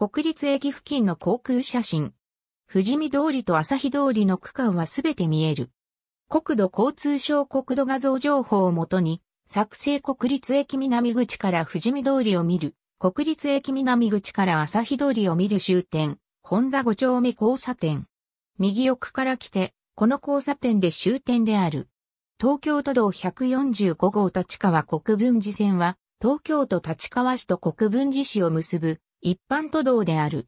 国立駅付近の航空写真。富士見通りと日通りの区間はすべて見える。国土交通省国土画像情報をもとに、作成国立駅南口から富士見通りを見る、国立駅南口から日通りを見る終点、本田五丁目交差点。右奥から来て、この交差点で終点である。東京都道145号立川国分寺線は、東京都立川市と国分寺市を結ぶ一般都道である。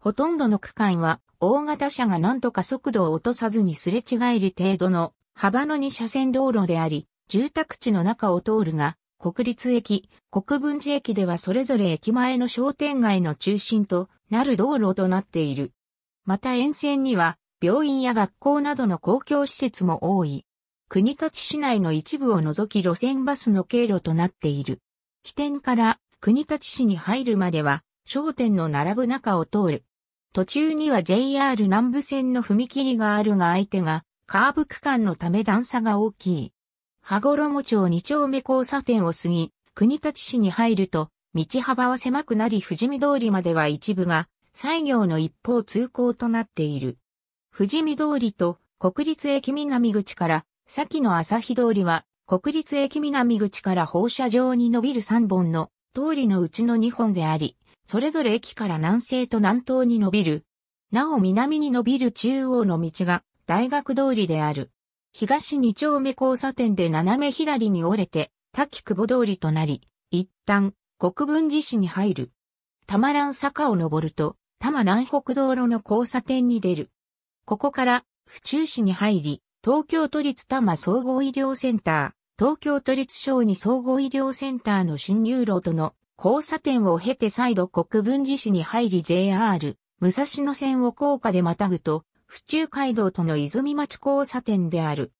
ほとんどの区間は大型車が何とか速度を落とさずにすれ違える程度の幅の2車線道路であり、住宅地の中を通るが、国立駅、国分寺駅ではそれぞれ駅前の商店街の中心となる道路となっている。また沿線には病院や学校などの公共施設も多い。国立市内の一部を除き路線バスの経路となっている。起点から国立市に入るまでは商店の並ぶ中を通る。途中には JR 南部線の踏切があるが相手がカーブ区間のため段差が大きい。羽衣町2丁目交差点を過ぎ、国立市に入ると、道幅は狭くなり富士見通りまでは一部が、西行の一方通行となっている。富士見通りと国立駅南口から、先の朝日通りは、国立駅南口から放射状に伸びる3本の通りのうちの2本であり、それぞれ駅から南西と南東に伸びる。なお南に伸びる中央の道が大学通りである。東二丁目交差点で斜め左に折れて、滝久保通りとなり、一旦国分寺市に入る。多摩蘭坂を登ると、多摩南北道路の交差点に出る。ここから府中市に入り、東京都立多摩総合医療センター、東京都立小児総合医療センターの新入路との交差点を経て再度国分寺市に入り JR、武蔵野線を高架でまたぐと、府中街道との泉町交差点である。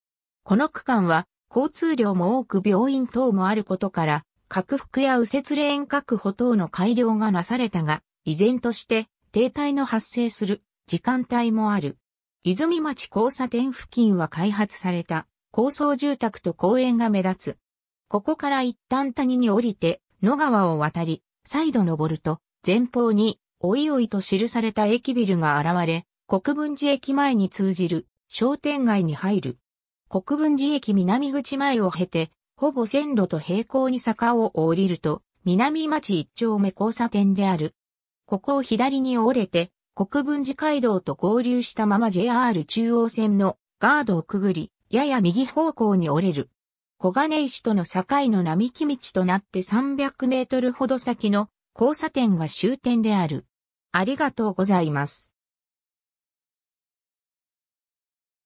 この区間は、交通量も多く病院等もあることから、拡幅や右折レーン確保等の改良がなされたが、依然として停滞の発生する時間帯もある。泉町交差点付近は開発された高層住宅と公園が目立つ。ここから一旦谷に降りて野川を渡り、再度登ると、前方に、おいおいと記された駅ビルが現れ、国分寺駅前に通じる商店街に入る。国分寺駅南口前を経て、ほぼ線路と平行に坂を降りると、南町一丁目交差点である。ここを左に折れて、国分寺街道と合流したまま JR 中央線のガードをくぐり、やや右方向に折れる。小金井市との境の並木道となって300メートルほど先の交差点が終点である。ありがとうございます。